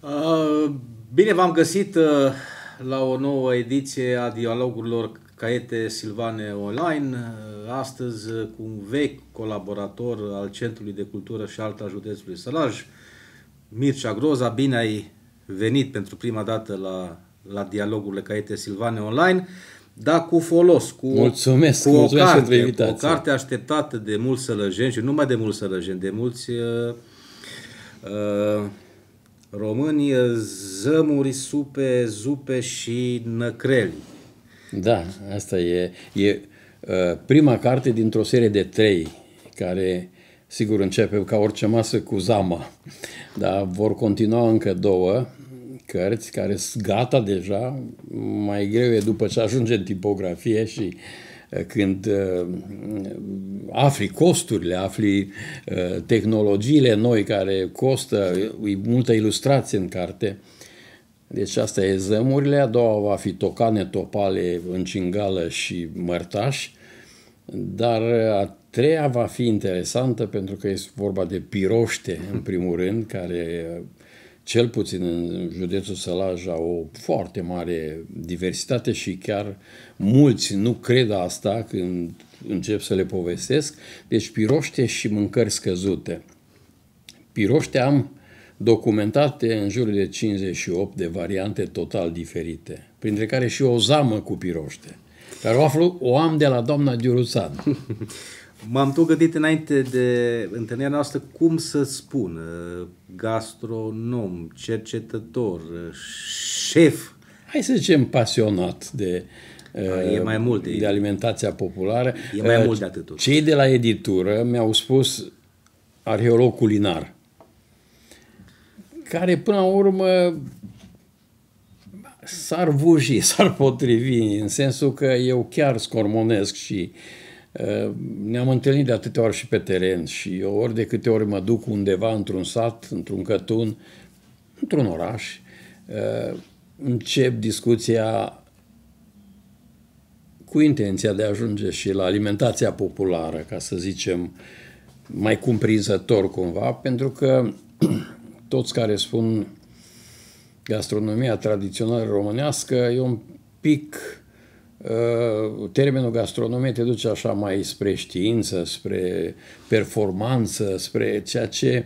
Uh, bine v-am găsit uh, la o nouă ediție a dialogurilor Caiete Silvane Online. Uh, astăzi cu un vechi colaborator al Centrului de Cultură și Alta Județului Sălaj, Mircea Groza. Bine ai venit pentru prima dată la, la dialogurile Caiete Silvane Online dar cu folos, cu, mulțumesc, cu, o, carte, pentru invitație. cu o carte așteptată de mulți sălăjeni și numai de mulți sălăjeni, de mulți uh, uh, români zămuri, supe, zupe și năcreli. Da, asta e, e uh, prima carte dintr-o serie de trei care sigur începe ca orice masă cu zama, dar vor continua încă două cărți care sunt gata deja, mai greu e după ce ajunge în tipografie și uh, când uh, afli costurile, afli uh, tehnologiile noi care costă, e multă ilustrație în carte. Deci asta e zămurile, a doua va fi tocane, topale, încingală și mărtași, dar uh, a treia va fi interesantă pentru că este vorba de piroște, în primul rând, care cel puțin în județul Sălaj, au o foarte mare diversitate și chiar mulți nu cred asta când încep să le povestesc. Deci piroște și mâncări scăzute. Piroște am documentate în jur de 58 de variante total diferite, printre care și o zamă cu piroște, care o aflu, o am de la doamna Diuruțan. M-am tot gândit înainte de întâlnirea noastră cum să spun uh, gastronom, cercetător, uh, șef. Hai să zicem pasionat de E mai mult uh, de, alimentația populară. E mai mult de atât. Cei de la editură mi-au spus arheolog culinar, care până la urmă s-ar vuji, s-ar potrivi, în sensul că eu chiar scormonesc și uh, ne-am întâlnit de atâtea ori și pe teren și eu ori de câte ori mă duc undeva într-un sat, într-un cătun, într-un oraș, uh, încep discuția cu intenția de a ajunge și la alimentația populară, ca să zicem, mai cumprinzător cumva, pentru că toți care spun gastronomia tradițională românească, e un pic Ă, termenul gastronomie te duce așa mai spre știință, spre performanță, spre ceea ce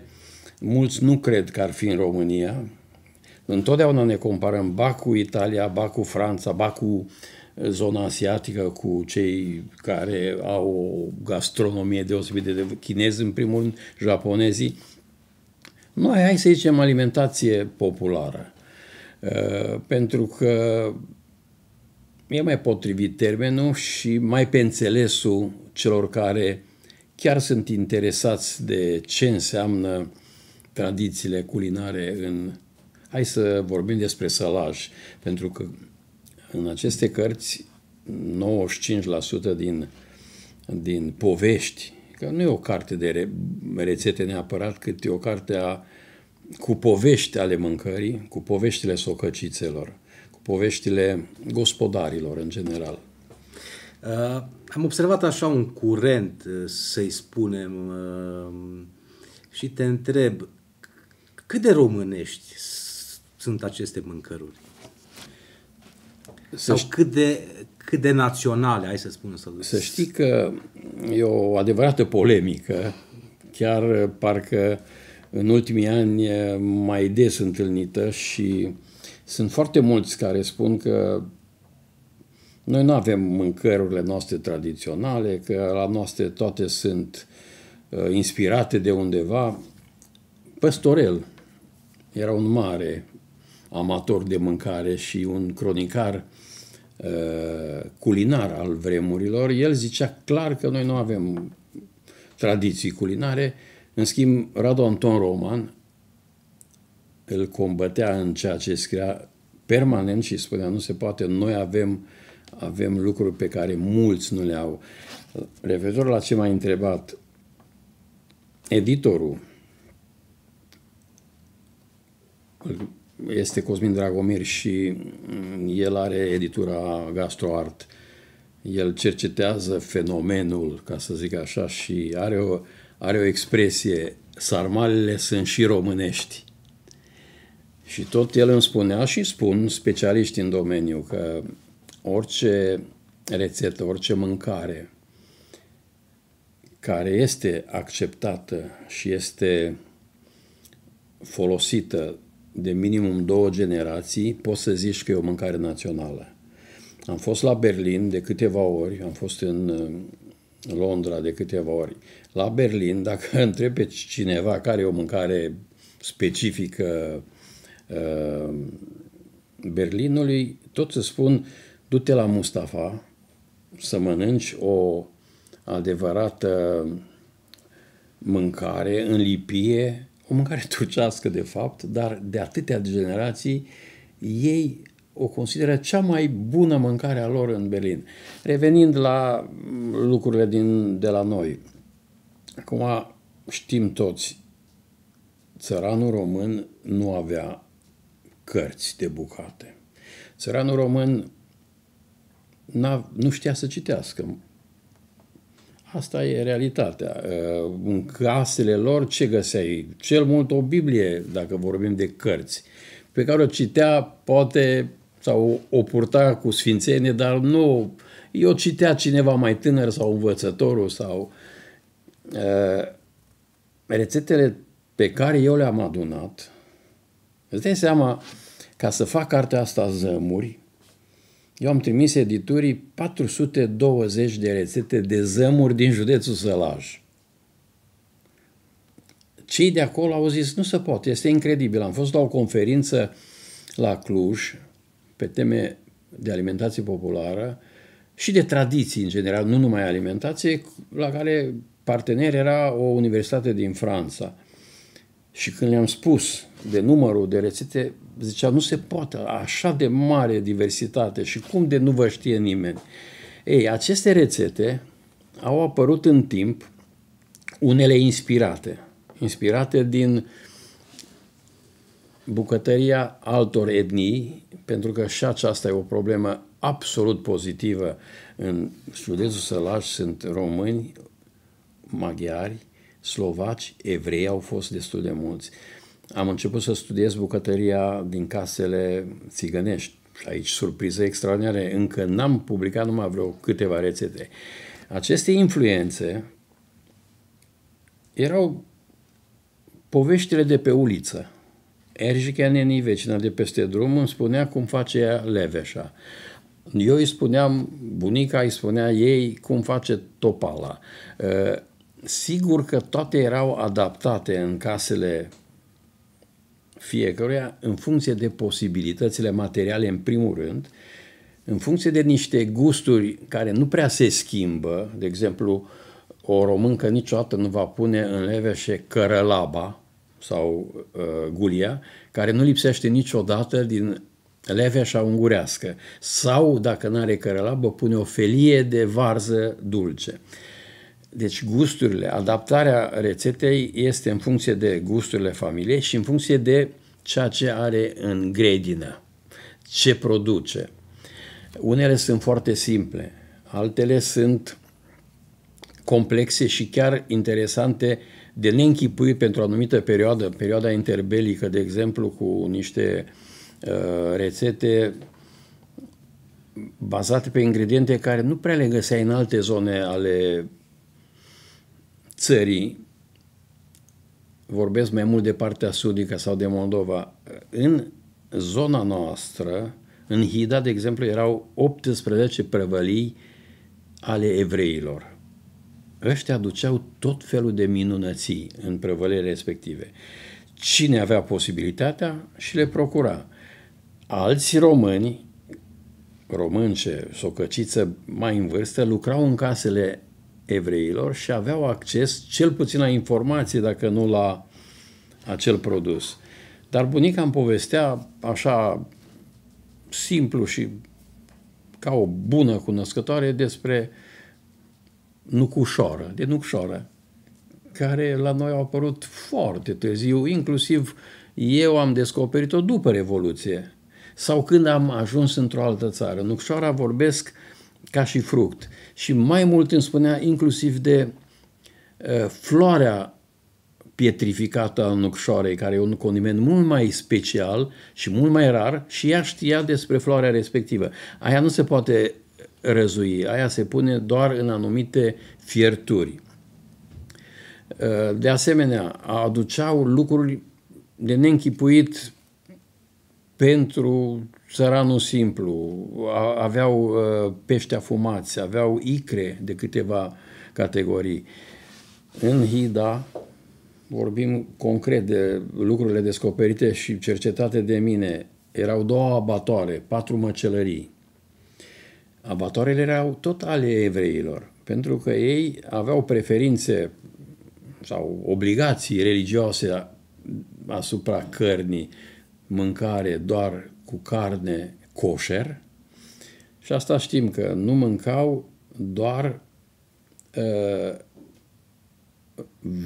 mulți nu cred că ar fi în România. Întotdeauna ne comparăm ba cu Italia, ba cu Franța, ba cu ă, zona asiatică, cu cei care au o gastronomie deosebită de chinezi, în primul rând japonezii. Noi, hai să zicem, alimentație populară. Ă, pentru că e mai potrivit termenul și mai pe înțelesul celor care chiar sunt interesați de ce înseamnă tradițiile culinare în... Hai să vorbim despre sălaj, pentru că în aceste cărți 95% din, din povești, că nu e o carte de re, rețete neapărat, cât e o carte a, cu povești ale mâncării, cu poveștile socăcițelor poveștile gospodarilor în general. Uh, am observat așa un curent, uh, să-i spunem, uh, și te întreb, cât de românești sunt aceste mâncăruri? Să Sau știi, cât de, cât de naționale, hai să spun să Să știi că e o adevărată polemică, chiar uh, parcă în ultimii ani uh, mai des întâlnită și sunt foarte mulți care spun că noi nu avem mâncărurile noastre tradiționale, că la noastre toate sunt uh, inspirate de undeva. Păstorel era un mare amator de mâncare și un cronicar uh, culinar al vremurilor. El zicea clar că noi nu avem tradiții culinare. În schimb, Radu Anton Roman îl combătea în ceea ce scria permanent și spunea nu se poate, noi avem, avem lucruri pe care mulți nu le au. Referitor la ce m a întrebat, editorul este Cosmin Dragomir și el are editura GastroArt. El cercetează fenomenul, ca să zic așa, și are o, are o expresie, sarmalele sunt și românești. Și tot el îmi spunea și spun specialiști în domeniu că orice rețetă, orice mâncare care este acceptată și este folosită de minimum două generații, poți să zici că e o mâncare națională. Am fost la Berlin de câteva ori, am fost în Londra de câteva ori. La Berlin, dacă întrebe cineva care e o mâncare specifică Uh, Berlinului, tot să spun, du-te la Mustafa să mănânci o adevărată mâncare în lipie, o mâncare turcească de fapt, dar de atâtea generații ei o consideră cea mai bună mâncare a lor în Berlin. Revenind la lucrurile din, de la noi, acum știm toți, țăranul român nu avea cărți de bucate. Țăranul român nu știa să citească. Asta e realitatea. Uh, în casele lor ce găseai? Cel mult o Biblie, dacă vorbim de cărți, pe care o citea poate sau o purta cu sfințenie, dar nu eu citea cineva mai tânăr sau învățătorul sau uh, rețetele pe care eu le-am adunat Îți dai seama, ca să fac cartea asta zămuri, eu am trimis editurii 420 de rețete de zămuri din județul Sălaj. Cei de acolo au zis, nu se poate, este incredibil. Am fost la o conferință la Cluj pe teme de alimentație populară și de tradiții în general, nu numai alimentație, la care partener era o universitate din Franța. Și când le-am spus de numărul de rețete, zicea, nu se poate, așa de mare diversitate și cum de nu vă știe nimeni. Ei, aceste rețete au apărut în timp, unele inspirate, inspirate din bucătăria altor etnii, pentru că și aceasta e o problemă absolut pozitivă. În județul Sălaș sunt români, maghiari, slovaci, evrei au fost destul de mulți am început să studiez bucătăria din casele țigănești. Și aici surpriză extraordinară, Încă n-am publicat numai vreo câteva rețete. Aceste influențe erau poveștile de pe uliță. Erjica Neni, vecina de peste drum, îmi spunea cum face ea leveșa. Eu îi spuneam, bunica îi spunea ei cum face topala. Ă, sigur că toate erau adaptate în casele fiecăruia în funcție de posibilitățile materiale în primul rând, în funcție de niște gusturi care nu prea se schimbă, de exemplu, o româncă niciodată nu va pune în leveșe cărălaba sau uh, gulia, care nu lipsește niciodată din leveșa ungurească. Sau, dacă nu are cărălabă, pune o felie de varză dulce. Uh, deci gusturile, adaptarea rețetei este în funcție de gusturile familiei și în funcție de ceea ce are în grădină, ce produce. Unele sunt foarte simple, altele sunt complexe și chiar interesante de neînchipuit pentru o anumită perioadă, perioada interbelică, de exemplu, cu niște uh, rețete bazate pe ingrediente care nu prea le găseai în alte zone ale țării, vorbesc mai mult de partea sudică sau de Moldova, în zona noastră, în Hida, de exemplu, erau 18 prăvălii ale evreilor. Ăștia aduceau tot felul de minunății în prăvălile respective. Cine avea posibilitatea și le procura. Alți români, românce, socăciță mai în vârstă, lucrau în casele evreilor și aveau acces cel puțin la informații, dacă nu la acel produs. Dar bunica îmi povestea așa simplu și ca o bună cunoscătoare despre nucușoară, de nucușoară, care la noi au apărut foarte târziu, inclusiv eu am descoperit-o după Revoluție sau când am ajuns într-o altă țară. Nucușoara vorbesc ca și fruct. Și mai mult îmi spunea inclusiv de uh, floarea pietrificată a nucșoarei, care e un condiment mult mai special și mult mai rar și ea știa despre floarea respectivă. Aia nu se poate răzui, aia se pune doar în anumite fierturi. Uh, de asemenea, aduceau lucruri de neînchipuit pentru țăranul simplu, aveau ă, pește afumați, aveau icre de câteva categorii. În Hida vorbim concret de lucrurile descoperite și cercetate de mine. Erau două abatoare, patru măcelării. Abatoarele erau tot ale evreilor, pentru că ei aveau preferințe sau obligații religioase asupra cărnii, mâncare doar cu carne coșer și asta știm că nu mâncau doar uh,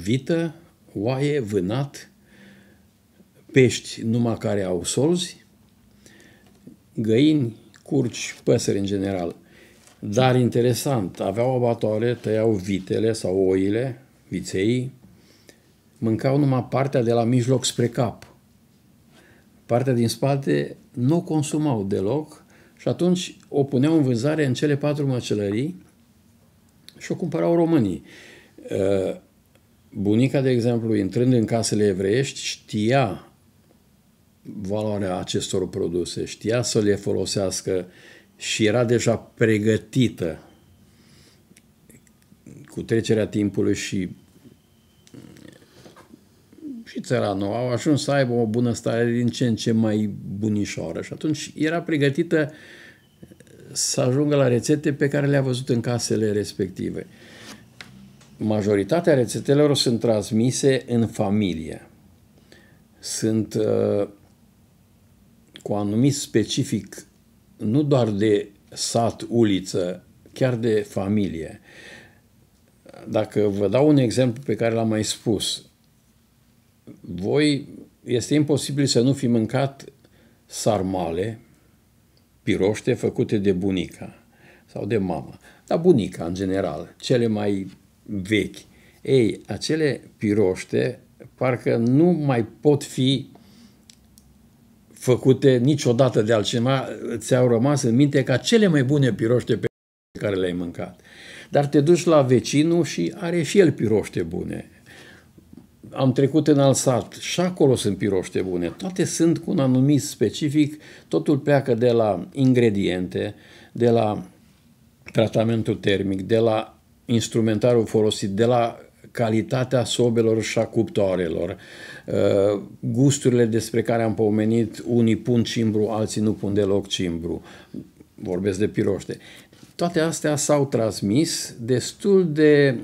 vită, oaie, vânat, pești numai care au solzi, găini, curci, păsări în general. Dar interesant, aveau abatoare, tăiau vitele sau oile, viței, mâncau numai partea de la mijloc spre cap partea din spate, nu consumau deloc și atunci o puneau în vânzare în cele patru măcelării și o cumpărau românii. Uh, bunica, de exemplu, intrând în casele evreiești, știa valoarea acestor produse, știa să le folosească și era deja pregătită cu trecerea timpului și și țăranul au ajuns să aibă o bunăstare din ce în ce mai bunișoară și atunci era pregătită să ajungă la rețete pe care le-a văzut în casele respective. Majoritatea rețetelor sunt transmise în familie. Sunt uh, cu anumit specific nu doar de sat, uliță, chiar de familie. Dacă vă dau un exemplu pe care l-am mai spus, voi este imposibil să nu fi mâncat sarmale, piroște făcute de bunica sau de mama, dar bunica în general, cele mai vechi. Ei, acele piroște parcă nu mai pot fi făcute niciodată de altcineva, ți-au rămas în minte ca cele mai bune piroște pe care le-ai mâncat. Dar te duci la vecinul și are și el piroște bune am trecut în alt sat, și acolo sunt piroște bune. Toate sunt cu un anumit specific, totul pleacă de la ingrediente, de la tratamentul termic, de la instrumentarul folosit, de la calitatea sobelor și a cuptoarelor, uh, gusturile despre care am pomenit, unii pun cimbru, alții nu pun deloc cimbru, vorbesc de piroște. Toate astea s-au transmis destul de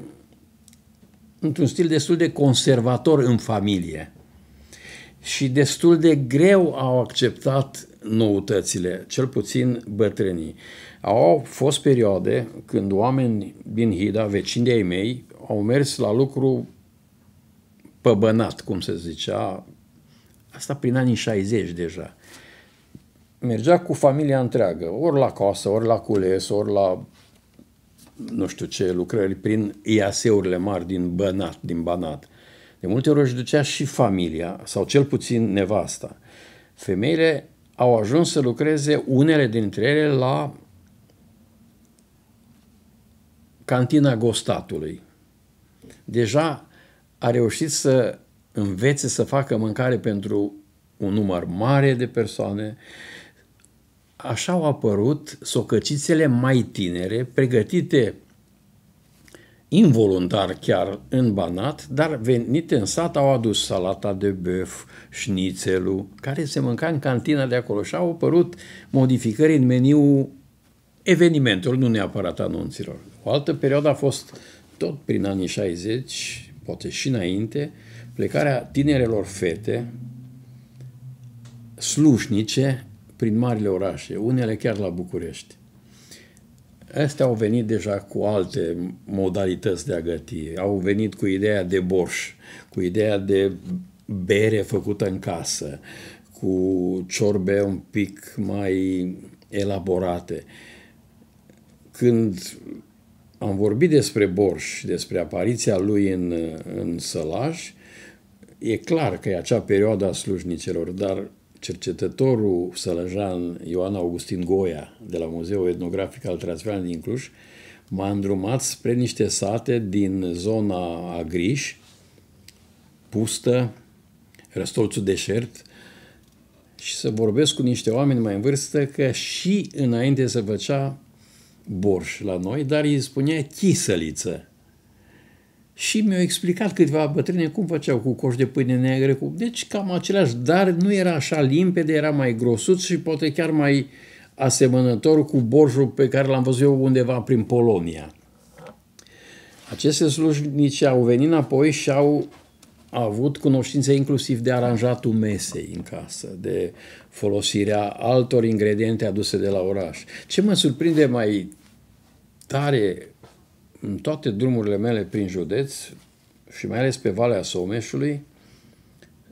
într-un stil destul de conservator în familie și destul de greu au acceptat noutățile, cel puțin bătrânii. Au fost perioade când oameni din Hida, vecini de-ai mei, au mers la lucru păbănat, cum se zicea, asta prin anii 60 deja. Mergea cu familia întreagă, ori la casă, ori la cules, ori la nu știu ce lucrări prin IAS-urile mari din Banat, din Banat. De multe ori își ducea și familia, sau cel puțin nevasta. Femeile au ajuns să lucreze unele dintre ele la cantina gostatului. Deja a reușit să învețe să facă mâncare pentru un număr mare de persoane așa au apărut socăcițele mai tinere, pregătite involuntar chiar în Banat, dar venite în sat au adus salata de băf, șnițelul, care se mânca în cantina de acolo și au apărut modificări în meniu evenimentelor, nu neapărat anunților. O altă perioadă a fost tot prin anii 60, poate și înainte, plecarea tinerelor fete slușnice prin marile orașe, unele chiar la București. Astea au venit deja cu alte modalități de a găti. Au venit cu ideea de borș, cu ideea de bere făcută în casă, cu ciorbe un pic mai elaborate. Când am vorbit despre borș, despre apariția lui în, în sălaj, e clar că e acea perioadă a slujnicelor, dar cercetătorul sălăjan Ioan Augustin Goia de la Muzeul Etnografic al Transfean din Cluj m-a îndrumat spre niște sate din zona Agriș, Pustă, Răstolțul Deșert și să vorbesc cu niște oameni mai în vârstă că și înainte se făcea borș la noi, dar îi spunea chisăliță și mi-au explicat câteva bătrâne cum făceau cu coș de pâine negre cu... deci cam același, dar nu era așa limpede, era mai grosuț și poate chiar mai asemănător cu borjul pe care l-am văzut eu undeva prin Polonia. Aceste slujnici au venit apoi și au avut cunoștințe inclusiv de aranjatul mesei în casă, de folosirea altor ingrediente aduse de la oraș. Ce mă surprinde mai tare în toate drumurile mele prin județ și mai ales pe Valea Someșului,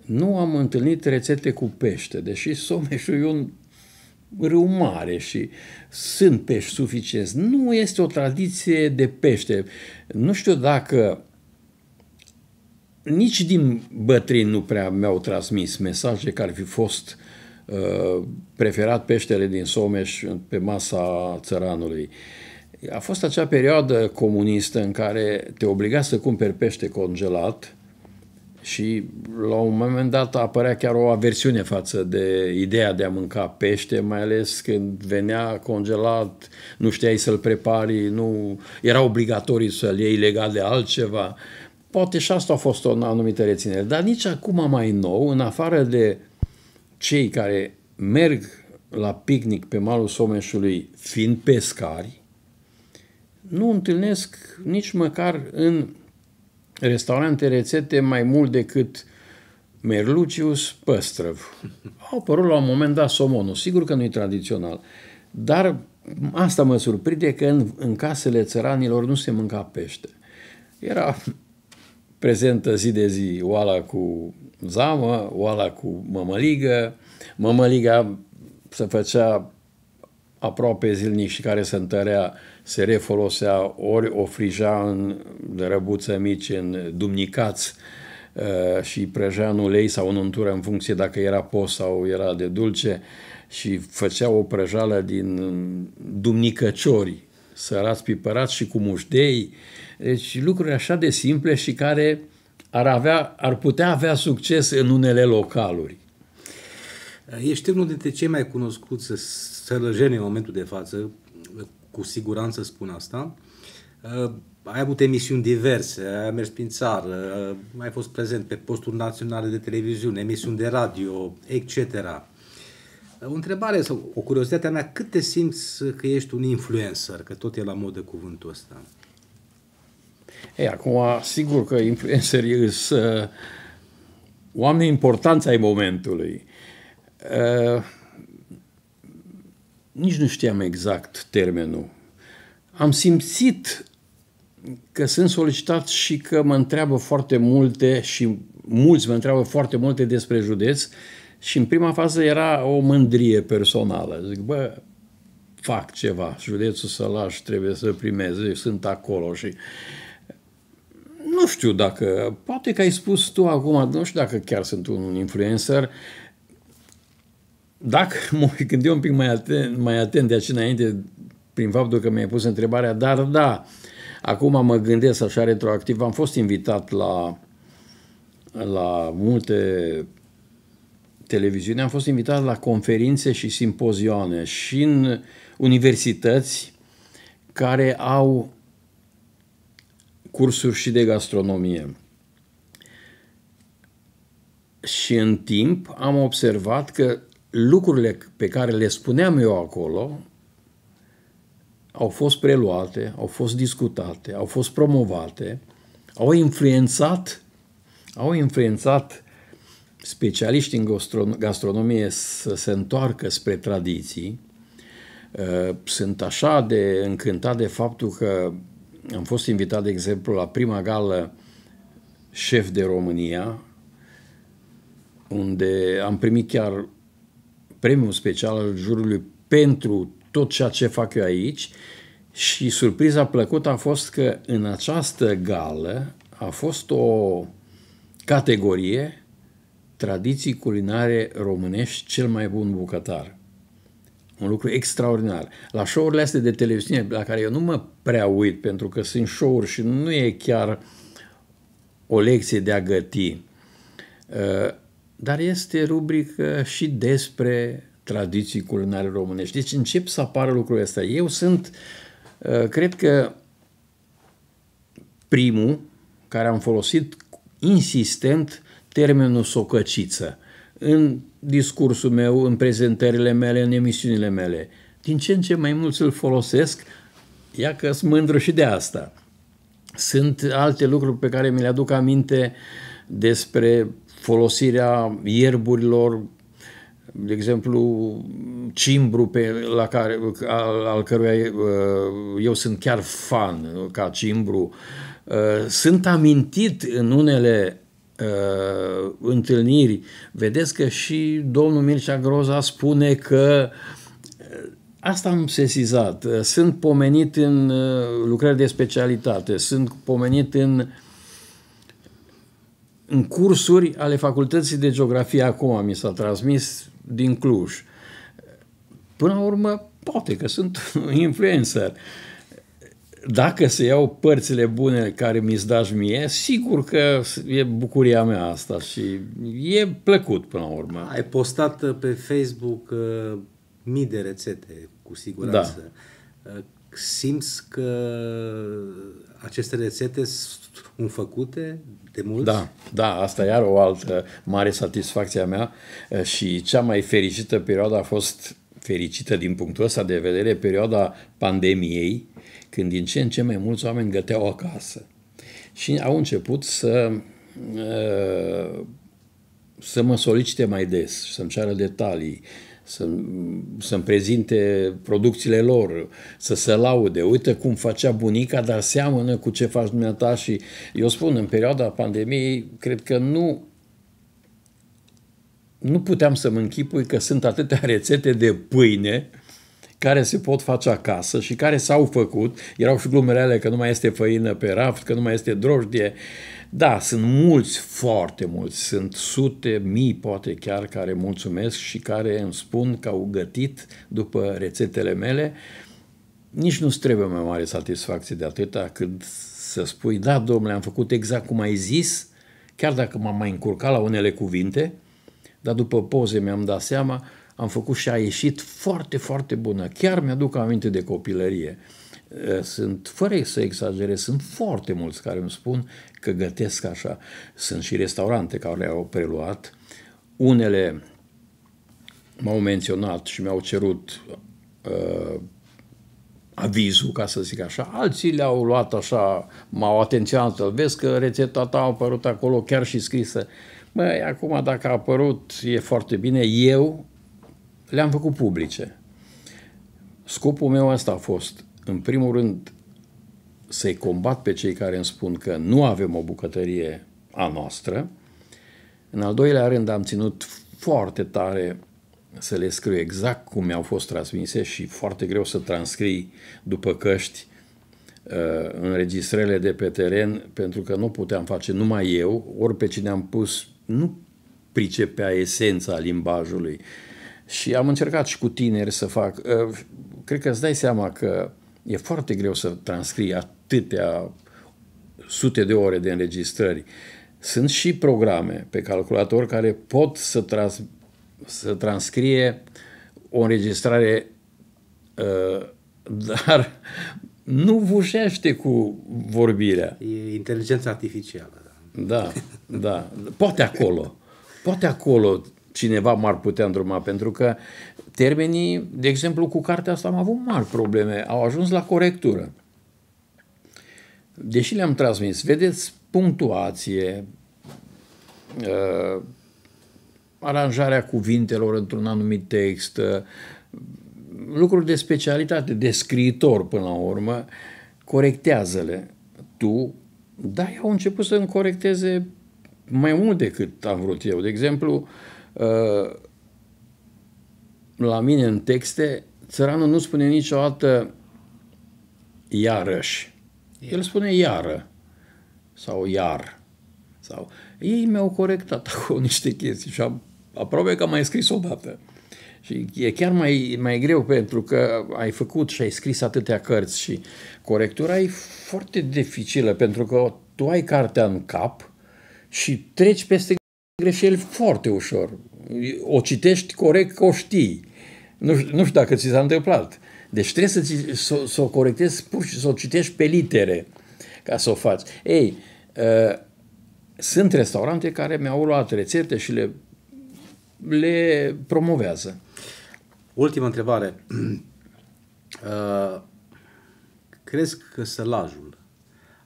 nu am întâlnit rețete cu pește, deși Someșul e un râu mare și sunt pești suficienți. Nu este o tradiție de pește. Nu știu dacă nici din bătrâni nu prea mi-au transmis mesaje care ar fi fost uh, preferat peștele din Someș pe masa țăranului. Uh, a fost acea perioadă comunistă în care te obliga să cumperi pește congelat și la un moment dat apărea chiar o aversiune față de ideea de a mânca pește, mai ales când venea congelat, nu știai să-l prepari, nu era obligatoriu să-l iei legat de altceva. Poate și asta a fost o anumită reținere, dar nici acum mai nou, în afară de cei care merg la picnic pe malul Someșului fiind pescari, nu întâlnesc nici măcar în restaurante rețete mai mult decât merlucius păstrăv. Au apărut la un moment dat somonul, sigur că nu e tradițional, dar asta mă surprinde că în, în casele țăranilor nu se mânca pește. Era prezentă zi de zi oala cu zamă, oala cu mămăligă, mămăliga se făcea aproape zilnic și care se întărea, se refolosea, ori o frija în răbuță mici, în dumnicați uh, și prăjea în ulei sau în untură în funcție dacă era post sau era de dulce și făcea o prăjală din dumnicăciori, sărați pipărați și cu mușdei. Deci lucruri așa de simple și care ar, avea, ar putea avea succes în unele localuri. Eh, ești unul dintre cei mai cunoscuți sălăjeni în momentul de față, eh, cu siguranță spun asta. Eh, ai avut emisiuni diverse, ai mers prin țară, ai fost prezent pe posturi naționale de televiziune, emisiuni de radio, etc. O întrebare sau o curiozitate a mea, cât te simți că ești un influencer, că tot e la modă cuvântul ăsta? Ei, acum, sigur că influencerii sunt uh, oameni importanți ai momentului. Uh, nici nu știam exact termenul. Am simțit că sunt solicitat și că mă întreabă foarte multe și mulți mă întreabă foarte multe despre județ și în prima fază era o mândrie personală. Zic, bă, fac ceva, județul lași, trebuie să primeze, sunt acolo și nu știu dacă, poate că ai spus tu acum, nu știu dacă chiar sunt un influencer, uh, dacă mă gândi un pic mai atent, mai atent de aici înainte, prin faptul că mi-ai pus întrebarea, dar da, acum mă gândesc așa retroactiv, am fost invitat la, la multe televiziuni, am fost invitat la conferințe și simpozioane și în universități care au cursuri și de gastronomie. Și în timp am observat că lucrurile pe care le spuneam eu acolo au fost preluate, au fost discutate, au fost promovate, au influențat, au influențat specialiștii în gastronomie să se întoarcă spre tradiții. Uh, sunt așa de încântat de faptul că am fost invitat, de exemplu, la prima gală șef de România, unde am primit chiar premiul special al jurului pentru tot ceea ce fac eu aici și surpriza plăcută a fost că în această gală a fost o categorie tradiții culinare românești cel mai bun bucătar. Un lucru extraordinar. La show-urile astea de televiziune, la care eu nu mă prea uit, pentru că sunt show-uri și nu e chiar o lecție de a găti. Uh, dar este rubrică și despre tradiții culinare românești. Deci încep să apară lucrul ăsta. Eu sunt, uh, cred că primul care am folosit insistent termenul socăciță în discursul meu, în prezentările mele, în emisiunile mele. Din ce în ce mai mult îl folosesc, ia că sunt mândru și de asta. Sunt alte lucruri pe care mi le aduc aminte despre folosirea ierburilor, de exemplu, cimbru pe, la care, al, al căruia uh, eu sunt chiar fan uh, ca cimbru, uh, sunt amintit în unele uh, întâlniri. Vedeți că și domnul Mircea Groza spune că Asta am sesizat. Sunt pomenit în lucrări de specialitate, sunt pomenit în uh, în cursuri ale Facultății de Geografie acum mi s-a transmis din Cluj. Până la urmă, poate că sunt influencer. Dacă se iau părțile bune care mi s dași mie, sigur că e bucuria mea asta și e plăcut până la urmă. Ai postat pe Facebook uh, mii de rețete, cu siguranță. Da uh, simți că aceste rețete sunt făcute de mulți? Da, da, asta iar o altă mare satisfacție a mea și cea mai fericită perioadă a fost fericită din punctul ăsta de vedere perioada pandemiei, când din ce în ce mai mulți oameni găteau acasă. Și au început să să mă solicite mai des să-mi ceară detalii, să, să-mi prezinte producțiile lor, să se laude. Uite cum facea bunica, dar seamănă cu ce faci dumneata și eu spun, în perioada pandemiei, cred că nu nu puteam să mă închipui că sunt atâtea rețete de pâine care se pot face acasă și care s-au făcut. Erau și glumele alea că nu mai este făină pe raft, că nu mai este drojdie. Uh, da, sunt mulți, foarte mulți, sunt sute, mii poate chiar care mulțumesc și care îmi spun că au gătit după rețetele mele. Nici nu-ți trebuie mai mare satisfacție de atâta cât să spui, da, domnule, am făcut exact cum ai zis, chiar dacă m-am mai încurcat la unele cuvinte, dar după poze mi-am dat seama, am făcut și a ieșit foarte, foarte bună. Chiar mi-aduc aminte de copilărie. Eh, sunt, fără să exagerez, sunt foarte mulți care îmi spun că gătesc așa. Sunt și restaurante care le-au preluat. Unele m-au menționat și mi-au cerut uh, avizul, ca să zic așa, alții le-au luat așa, m-au atenționat, vezi că rețeta ta a apărut acolo chiar și scrisă. Măi, acum dacă a apărut, e foarte bine, eu le-am făcut publice. Scopul meu asta a fost în primul rând, să-i combat pe cei care îmi spun că nu avem o bucătărie a noastră. În al doilea rând, am ținut foarte tare să le scriu exact cum mi-au fost transmise și foarte greu să transcrii după căști uh, înregistrările de pe teren, pentru că nu puteam face numai eu, ori pe cine am pus, nu pricepea esența limbajului. Și am încercat și cu tineri să fac. Uh, cred că îți dai seama că E foarte greu să transcrii atâtea sute de ore de înregistrări. Sunt și programe pe calculator care pot să, trans, să transcrie o înregistrare, uh, dar nu vușește cu vorbirea. E inteligența artificială. Da, da. da. Poate acolo. Poate acolo cineva m-ar putea îndruma, pentru că termenii, de exemplu, cu cartea asta am avut mari probleme, au ajuns la corectură. Deși le-am transmis, vedeți, punctuație, uh, aranjarea cuvintelor într-un anumit text, uh, lucruri de specialitate, de scriitor până la urmă, corectează-le. Tu, dar au început să-mi corecteze mai mult decât am vrut eu. De exemplu, uh, Uh, la mine în texte, țăranul nu spune niciodată iarăși. El spune iară sau iar. Sau... Ei mi-au corectat acolo niște chestii și am, aproape că am mai scris o dată. Și e chiar mai, mai greu pentru că ai făcut și ai scris atâtea cărți și corectura e foarte dificilă pentru că tu ai cartea în cap și treci peste greșeli foarte ușor. O citești corect că o știi. Nu, nu știu dacă ți s-a întâmplat. Deci trebuie să, ți, să, să o corectezi pur și să o citești pe litere ca să o faci. Ei, uh, sunt restaurante care mi-au luat rețete și le, le promovează. Ultima întrebare. Uh, crezi că sălajul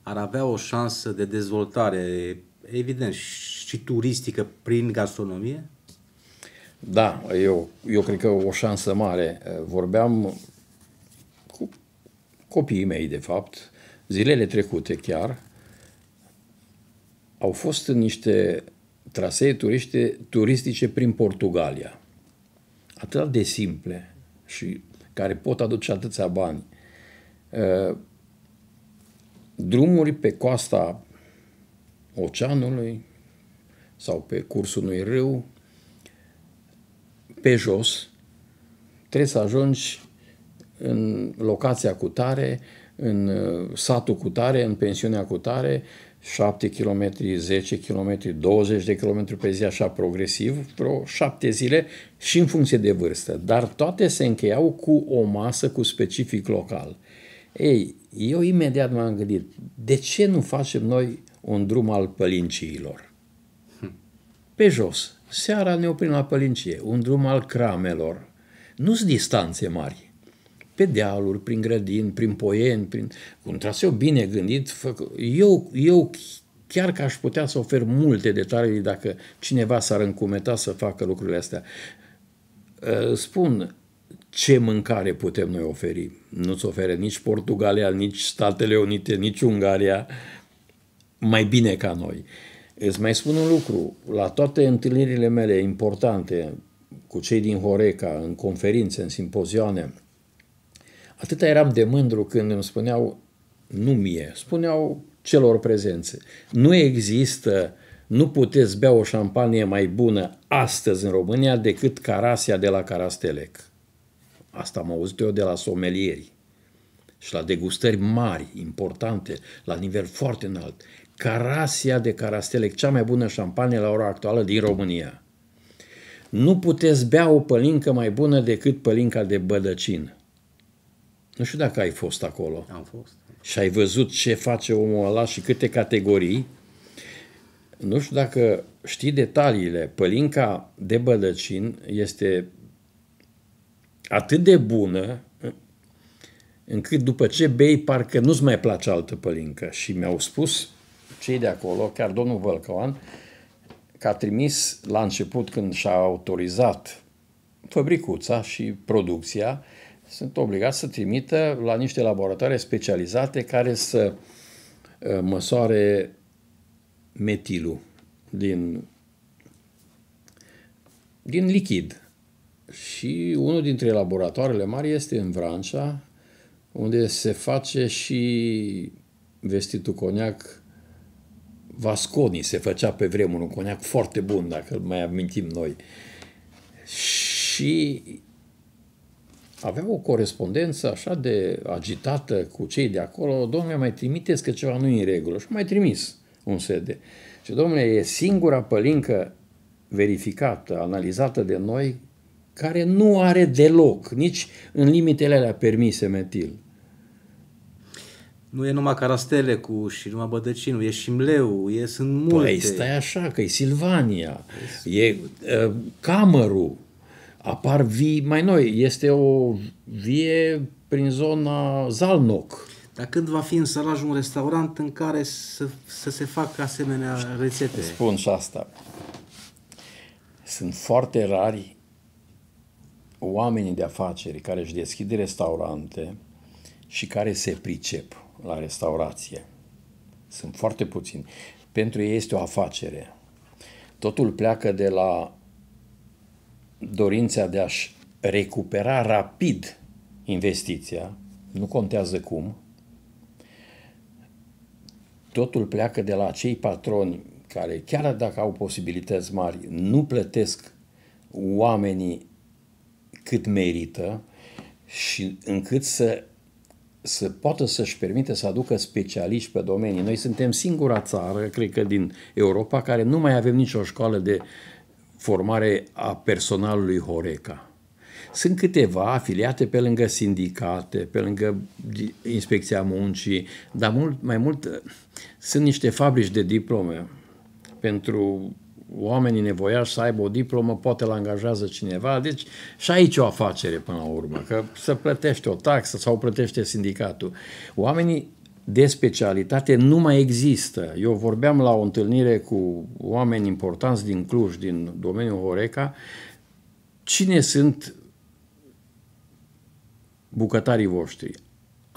ar avea o șansă de dezvoltare, evident, și turistică prin gastronomie? Da, eu, eu cred că o șansă mare. Vorbeam cu copiii mei, de fapt, zilele trecute chiar, au fost niște trasee turiste, turistice prin Portugalia. Atât de simple și care pot aduce atâția bani. Drumuri pe coasta oceanului, sau pe cursul unui râu, pe jos, trebuie să ajungi în locația cu tare, în uh, satul cu tare, în pensiunea cu tare, 7 km, 10 km, 20 de km pe zi, așa progresiv, vreo 7 zile și în funcție de vârstă. Dar toate se încheiau cu o masă cu specific local. Ei, eu imediat m-am gândit, de ce nu facem noi un drum al pălinciilor? Pe jos, seara ne oprim la Pălincie, un drum al cramelor. Nu-s distanțe mari. Pe dealuri, prin grădini, prin poieni, prin... un traseu bine gândit. Făc... Eu, eu chiar că aș putea să ofer multe detalii dacă cineva s-ar încumeta să facă lucrurile astea. Ă, spun, ce mâncare putem noi oferi? Nu-ți ofere nici Portugalia, nici Statele Unite, nici Ungaria mai bine ca noi. Îți mai spun un lucru, la toate întâlnirile mele importante cu cei din Horeca, în conferințe, în simpozioane, atâta eram de mândru când îmi spuneau, nu mie, spuneau celor prezențe. Nu există, nu puteți bea o șampanie mai bună astăzi în România decât Carasia de la Carastelec. Asta am auzit eu de la somelieri și la degustări mari, importante, la nivel foarte înalt. Carasia de Carastelec, cea mai bună șampanie la ora actuală din România. Nu puteți bea o pălincă mai bună decât pălinca de bădăcin. Nu știu dacă ai fost acolo. Am fost. Și ai văzut ce face omul ăla și câte categorii. Nu știu dacă știi detaliile. Pălinca de bădăcin este atât de bună încât după ce bei parcă nu-ți mai place altă pălincă. Și mi-au spus cei de acolo, chiar domnul Vălcăoan, că a trimis la început când și-a autorizat fabricuța și producția, sunt obligați să trimită la niște laboratoare specializate care să uh, măsoare metilul din, din lichid. Și unul dintre laboratoarele mari este în Vrancea, unde se face și vestitul coniac Vasconi se făcea pe vremuri, un coniac foarte bun, dacă îl mai amintim noi. Și avea o corespondență așa de agitată cu cei de acolo, domnule, mai trimiteți că ceva nu e în regulă. Și mai trimis un sede. Și domnule, e singura pălincă verificată, analizată de noi, care nu are deloc, nici în limitele alea permise metil. Nu e numai Carastelecu și numai Bădăcinu, e Mleu, e, sunt păi, multe. Păi stai așa, că e Silvania, e, e ă, uh, Camărul, apar vii mai noi, este o vie prin zona Zalnoc. Dar când va fi în sălaj un restaurant în care să, să se facă asemenea rețete? Spun și asta. Sunt foarte rari oamenii de afaceri care își deschid restaurante și care se pricep la restaurație. Sunt foarte puțini. Pentru ei este o afacere. Totul pleacă de la dorința de a-și recupera rapid investiția, nu contează cum, totul pleacă de la acei patroni care, chiar dacă au posibilități mari, nu plătesc oamenii cât merită și încât să să poată să-și permite să aducă specialiști pe domenii. Noi suntem singura țară, cred că din Europa, care nu mai avem nicio școală de formare a personalului Horeca. Sunt câteva afiliate pe lângă sindicate, pe lângă inspecția muncii, dar mult, mai mult sunt niște fabrici de diplome pentru oamenii nevoiași să aibă o diplomă, poate îl angajează cineva. Deci și aici o afacere până la urmă, că să plătește o taxă sau plătește sindicatul. Oamenii de specialitate nu mai există. Eu vorbeam la o întâlnire cu oameni importanți din Cluj, din domeniul Horeca, cine sunt bucătarii voștri?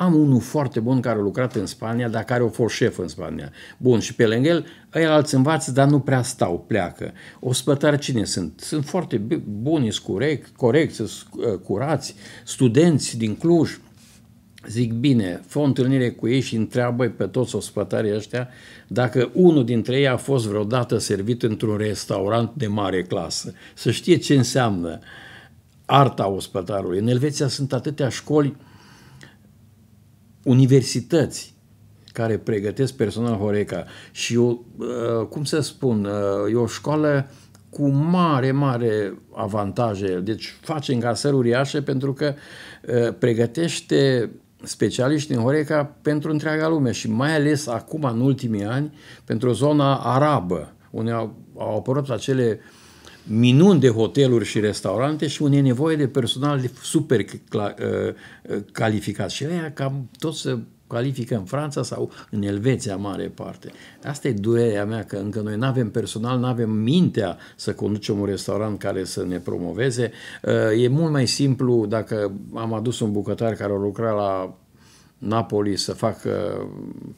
Am unul foarte bun care a lucrat în Spania, dar care a fost șef în Spania. Bun, și pe lângă el, ei alți învață, dar nu prea stau, pleacă. Ospătari cine sunt? Sunt foarte buni, sunt corect, corect, sunt uh, curați, studenți din Cluj. Zic, bine, fă o întâlnire cu ei și întreabă pe toți ospătarii ăștia dacă unul dintre ei a fost vreodată servit într-un restaurant de mare clasă. Să știe ce înseamnă arta ospătarului. În Elveția sunt atâtea școli uh, universități care pregătesc personal Horeca și o, uh, cum să spun, uh, e o școală cu mare, mare avantaje. Deci face încasări uriașe pentru că uh, pregătește specialiști în Horeca pentru întreaga lume și mai ales acum, în ultimii ani, pentru zona arabă, unde au, apărut acele uh, minuni de hoteluri și restaurante și unde e nevoie de personal super ă, ă, calificat. Și aia cam tot să califică în Franța sau în Elveția, mare parte. Asta e durerea mea, că încă noi nu avem personal, nu avem mintea să conducem un restaurant care să ne promoveze. Ă, e mult mai simplu dacă am adus un bucătar care lucrat la Napoli să facă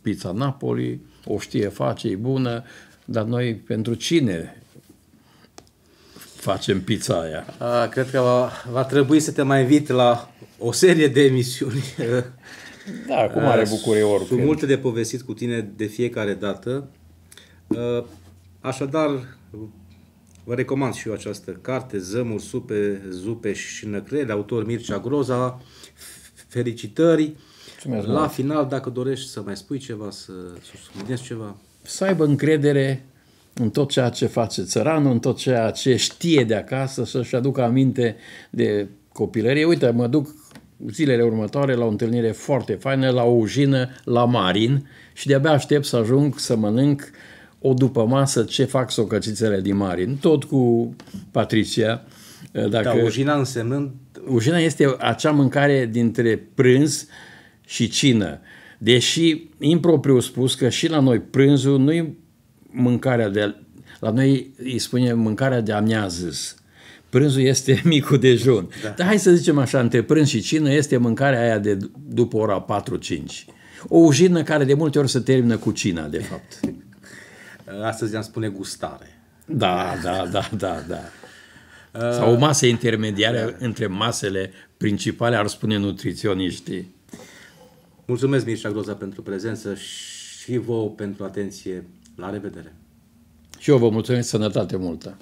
pizza Napoli, o știe face, e bună, dar noi pentru cine facem pizza aia. A, cred că va, va trebui să te mai invit la o serie de emisiuni. Da, cu mare bucurie oricum. Sunt multe de povestit cu tine de fiecare dată. Așadar, vă recomand și eu această carte, Zămuri, Supe, Zupe și Năcrele, autor Mircea Groza. Felicitări! Mulțumesc, la mă. final, dacă dorești să mai spui ceva, să subliniezi ceva. Să aibă încredere în tot ceea ce face țăranul, în tot ceea ce știe de acasă, să-și aducă aminte de copilărie. Uite, mă duc zilele următoare la o întâlnire foarte faină la o ujină la Marin și de-abia aștept să ajung să mănânc o după masă ce fac socăcițele din Marin. Tot cu Patricia. Eh, dacă... Dar ujina însemnând... Ujina este acea mâncare dintre prânz și cină. Deși, impropriu spus, că și la noi prânzul nu-i mâncarea de... La noi îi spune mâncarea de amiazis. Prânzul este micul dejun. Da. Dar hai să zicem așa, între prânz și cină este mâncarea aia de după ora 4-5. O ujină care de multe ori se termină cu cina, de fapt. Astăzi am spune gustare. Da, da, da, da, da. Sau o masă intermediară da. între masele principale, ar spune nutriționiștii. Mulțumesc, Mircea Groza, pentru prezență și vouă pentru atenție la revedere! Și eu vă mulțumesc sănătate multă!